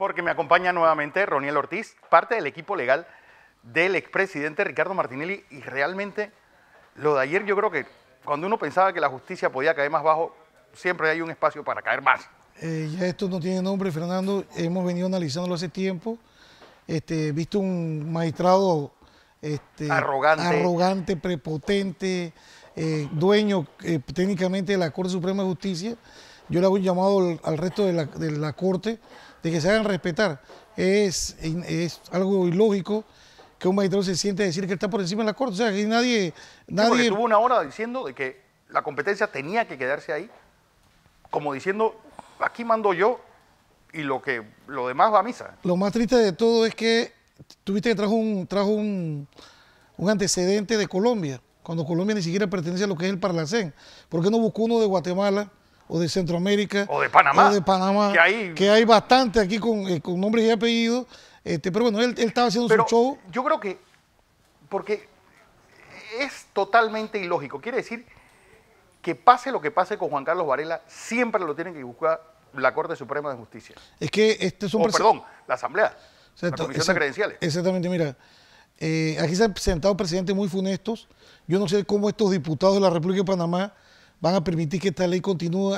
porque me acompaña nuevamente Roniel Ortiz, parte del equipo legal del expresidente Ricardo Martinelli. Y realmente lo de ayer yo creo que cuando uno pensaba que la justicia podía caer más bajo, siempre hay un espacio para caer más. Eh, ya esto no tiene nombre, Fernando. Hemos venido analizándolo hace tiempo. Este, visto un magistrado este, arrogante. prepotente, eh, dueño eh, técnicamente de la Corte Suprema de Justicia yo le hago un llamado al, resto de la, Corte de que se hagan respetar. Es, es algo ilógico que un magistrado se siente a decir que está por encima de la Corte. O sea, que nadie... nadie... tuvo una hora diciendo de que la competencia tenía que quedarse ahí, como diciendo, aquí mando yo y lo, que, lo demás va a misa. Lo más triste de todo es que tuviste que trajo un, trajo un, un antecedente de Colombia, cuando Colombia ni siquiera pertenece a lo que es el Parlacén. ¿Por qué no buscó uno de Guatemala? o de Centroamérica. O de Panamá. de Panamá. Que hay, que bastante aquí eh, con, nombres y apellidos. Este, pero bueno, él, él estaba haciendo su show. Yo creo que, porque es totalmente ilógico. Quiere decir que pase lo que pase con Juan Carlos Varela, siempre lo tienen que buscar la Corte Suprema de Justicia. Es que este es un... perdón, la Asamblea, la Comisión de Credenciales. Exactamente, mira, eh, aquí se han presentado presidentes muy funestos. Yo no sé cómo estos diputados de la República de Panamá van a permitir que esta ley continúe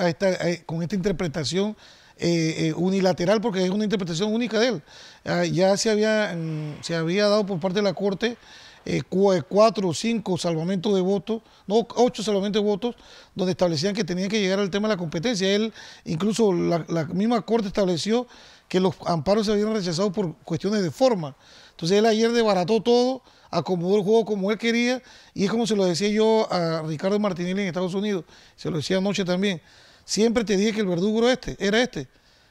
con esta interpretación eh, eh, unilateral, porque es una interpretación única de él. Ah, ya se había, mm, se había dado por parte de la Corte eh, cuatro o cinco salvamentos de votos, no, ocho salvamentos de votos, donde establecían que tenía que llegar al tema de la competencia. Él, incluso la, la misma Corte estableció que los amparos se habían rechazado por cuestiones de forma. Entonces él ayer desbarató todo acomodó el juego como él quería y es como se lo decía yo a Ricardo Martinelli en Estados Unidos, se lo decía anoche también. Siempre te dije que el verdugo era este, era este.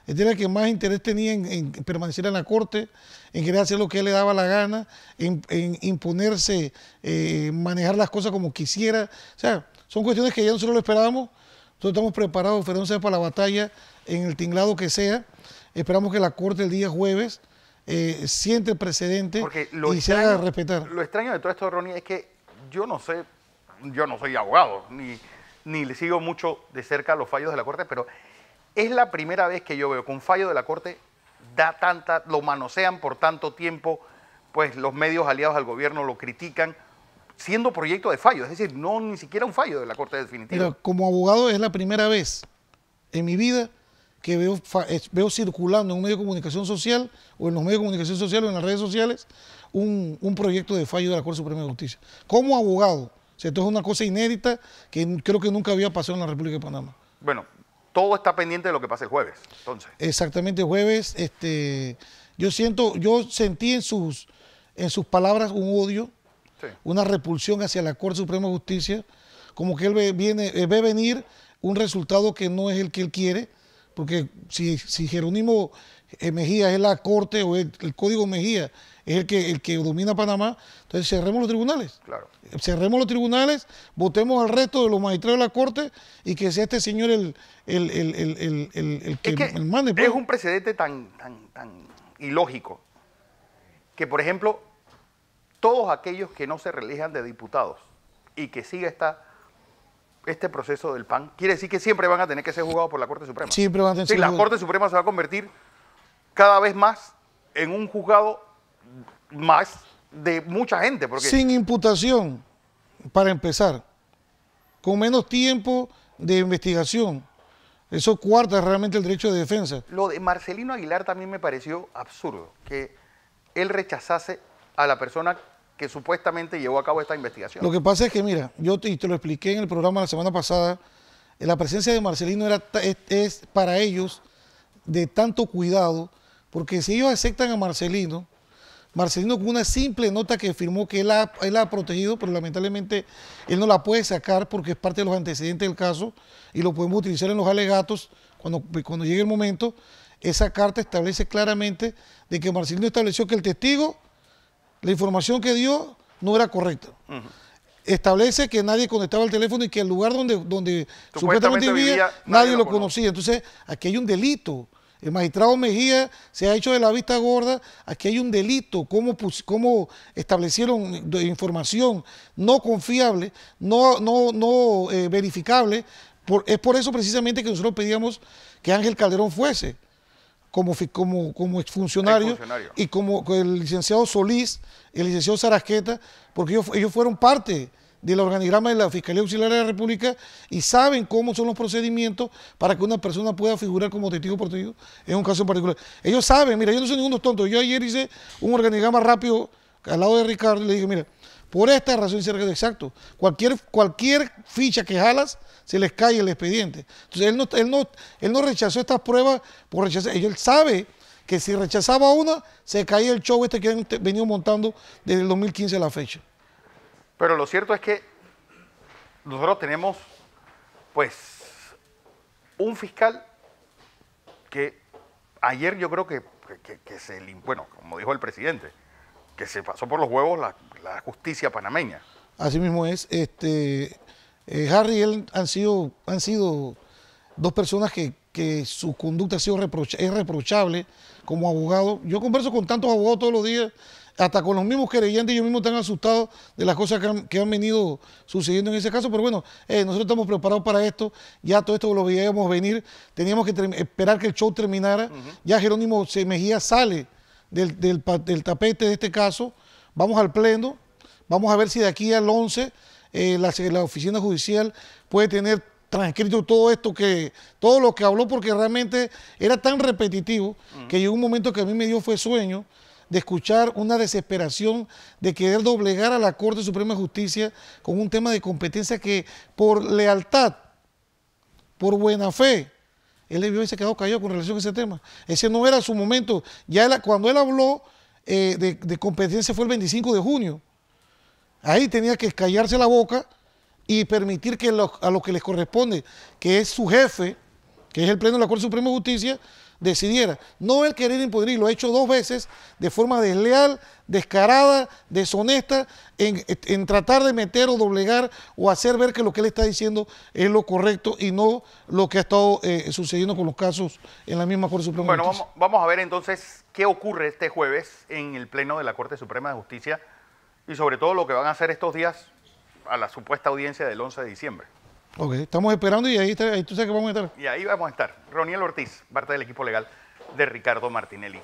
Este era el que más interés tenía en, permanecer en la corte, en querer hacer lo que él le daba la gana, en, imponerse, eh, manejar las cosas como quisiera. O sea, son cuestiones que ya nosotros lo esperábamos. Nosotros estamos preparados, Fernando para la batalla en el tinglado que sea. Esperamos que la corte el día jueves eh, siente el precedente y se haga respetar. Lo extraño de todo esto, Ronnie, es que yo no sé, yo no soy abogado, ni, ni le sigo mucho de cerca los fallos de la Corte, pero es la primera vez que yo veo que un fallo de la Corte da tanta, lo manosean por tanto tiempo, pues los medios aliados al gobierno lo critican, siendo proyecto de fallo, es decir, no ni siquiera un fallo de la Corte Definitiva. Pero como abogado es la primera vez en mi vida que veo, eh, veo circulando en un medio de comunicación social o en los medios de comunicación social o en las redes sociales un, proyecto de fallo de la Corte Suprema de Justicia. Como abogado, esto es una cosa inédita que creo que nunca había pasado en la República de Panamá. Bueno, todo está pendiente de lo que pase el jueves, entonces. Exactamente, jueves, este, yo siento, yo sentí en sus, en sus palabras un odio, una repulsión hacia la Corte Suprema de Justicia, como que él viene, eh, ve venir un resultado que no es el que él quiere, porque si, Jerónimo eh, Mejía es la corte o el, código Mejía es el que, el que domina Panamá, entonces cerremos los tribunales. Claro. Cerremos los tribunales, votemos al resto de los magistrados de la corte y que sea este señor el, el, el que, es que mande. Pues. Es un precedente tan, tan, tan ilógico que, por ejemplo, todos aquellos que no se reelijan de diputados y que siga esta este proceso del PAN? Quiere decir que siempre van a tener que ser juzgados por la Corte Suprema. Siempre van a tener que sí, La Corte Suprema se va a convertir cada vez más en un juzgado más de mucha gente. Porque... Sin imputación, para empezar, con menos tiempo de investigación. Eso cuarta realmente el derecho de defensa. Lo de Marcelino Aguilar también me pareció absurdo, que él rechazase a la persona que supuestamente llevó a cabo esta investigación. Lo que pasa es que, mira, yo te, lo expliqué en el programa la semana pasada, eh, la presencia de Marcelino era, es, para ellos de tanto cuidado, porque si ellos aceptan a Marcelino, Marcelino con una simple nota que firmó que él la él ha, protegido, pero lamentablemente él no la puede sacar porque es parte de los antecedentes del caso y lo podemos utilizar en los alegatos cuando, cuando llegue el momento. Esa carta establece claramente de que Marcelino estableció que el testigo la información que dio no era correcta. Establece que nadie conectaba el teléfono y que el lugar donde, donde supuestamente vivía, nadie, lo, conocía. Entonces, aquí hay un delito. El magistrado Mejía se ha hecho de la vista gorda. Aquí hay un delito. ¿Cómo, cómo establecieron información no confiable, no, no, no eh, verificable? es por eso precisamente que nosotros pedíamos que Ángel Calderón fuese como, como, como exfuncionario, y como el licenciado Solís, el licenciado Sarasqueta, porque ellos, fueron parte del organigrama de la Fiscalía Auxiliaria de la República y saben cómo son los procedimientos para que una persona pueda figurar como testigo protegido en un caso en particular. Ellos saben, mira, yo no soy ninguno tonto. Yo ayer hice un organigrama rápido al lado de Ricardo y le dije, mira, por esta razón exacto. Cualquier, cualquier ficha que jalas, se les cae el expediente. Entonces, él no, él no, rechazó estas pruebas por rechazar. Él sabe que si rechazaba una, se caía el show este que han venido montando desde el 2015 a la fecha. Pero lo cierto es que nosotros tenemos, pues, un fiscal que ayer yo creo que, que, que Bueno, como dijo el presidente, que se pasó por los huevos la, justicia panameña. Así mismo es. Este, eh, Harry y él han sido, han sido dos personas que, su conducta ha sido reprocha, es reprochable como abogado. Yo converso con tantos abogados todos los días, hasta con los mismos y ellos mismos están asustados de las cosas que han, venido sucediendo en ese caso. Pero bueno, eh, nosotros estamos preparados para esto. Ya todo esto lo veíamos venir. Teníamos que esperar que el show terminara. Ya Jerónimo Mejía sale del, tapete de este caso, vamos al pleno, vamos a ver si de aquí al 11 eh, la, oficina judicial puede tener transcrito todo esto que, todo lo que habló, porque realmente era tan repetitivo que llegó un momento que a mí me dio fue sueño de escuchar una desesperación de querer doblegar a la Corte Suprema de Justicia con un tema de competencia que por lealtad, por buena fe, él debió haberse quedado callado con relación a ese tema. Ese no era su momento. Ya cuando él habló eh, de, competencia fue el 25 de junio. Ahí tenía que callarse la boca y permitir que a lo que les corresponde, que es su jefe, que es el Pleno de la Corte Suprema de Justicia, decidiera. No el querer impudir lo ha hecho dos veces de forma desleal, descarada, deshonesta, en, tratar de meter o doblegar o hacer ver que lo que él está diciendo es lo correcto y no lo que ha estado eh, sucediendo con los casos en la misma Corte Suprema. Bueno, de Vamos, vamos a ver entonces qué ocurre este jueves en el Pleno de la Corte Suprema de Justicia y sobre todo lo que van a hacer estos días a la supuesta audiencia del 11 de diciembre. Ok, estamos esperando y ahí, ahí tú sabes que vamos a estar. Y ahí vamos a estar. Roniel Ortiz, parte del equipo legal de Ricardo Martinelli.